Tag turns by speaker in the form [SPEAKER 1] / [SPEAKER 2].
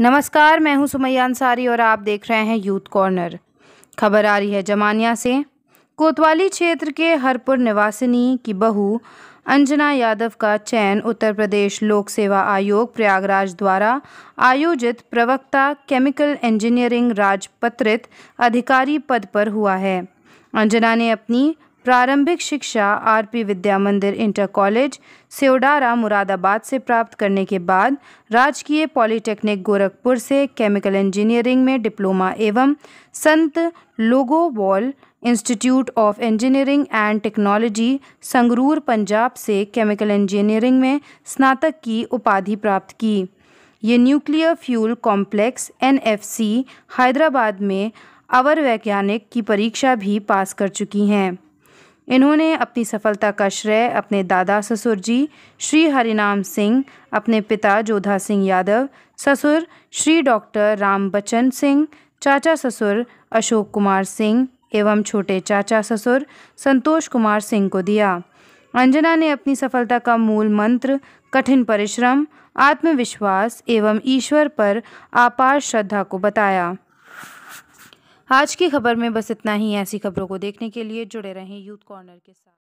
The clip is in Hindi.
[SPEAKER 1] नमस्कार मैं हूं सुमैया अंसारी और आप देख रहे हैं यूथ कॉर्नर खबर आ रही है जमानिया से कोतवाली क्षेत्र के हरपुर निवासिनी की बहू अंजना यादव का चयन उत्तर प्रदेश लोक सेवा आयोग प्रयागराज द्वारा आयोजित प्रवक्ता केमिकल इंजीनियरिंग राजपत्रित अधिकारी पद पर हुआ है अंजना ने अपनी प्रारंभिक शिक्षा आरपी विद्या मंदिर इंटर कॉलेज सेवडारा मुरादाबाद से प्राप्त करने के बाद राजकीय पॉलिटेक्निक गोरखपुर से केमिकल इंजीनियरिंग में डिप्लोमा एवं Sant Longowal institute of engineering and technology Sangrur Punjab से केमिकल इंजीनियरिंग में स्नातक की उपाधि प्राप्त की ये न्यूक्लियर फ्यूल कॉम्प्लेक्स एन हैदराबाद में अवर वैज्ञानिक की परीक्षा भी पास कर चुकी हैं इन्होंने अपनी सफलता का श्रेय अपने दादा ससुर जी श्री हरिनाम सिंह अपने पिता जोधा सिंह यादव ससुर श्री डॉक्टर राम बच्चन सिंह चाचा ससुर अशोक कुमार सिंह एवं छोटे चाचा ससुर संतोष कुमार सिंह को दिया अंजना ने अपनी सफलता का मूल मंत्र कठिन परिश्रम आत्मविश्वास एवं ईश्वर पर आपार श्रद्धा को बताया आज की खबर में बस इतना ही ऐसी खबरों को देखने के लिए जुड़े रहें यूथ कॉर्नर के साथ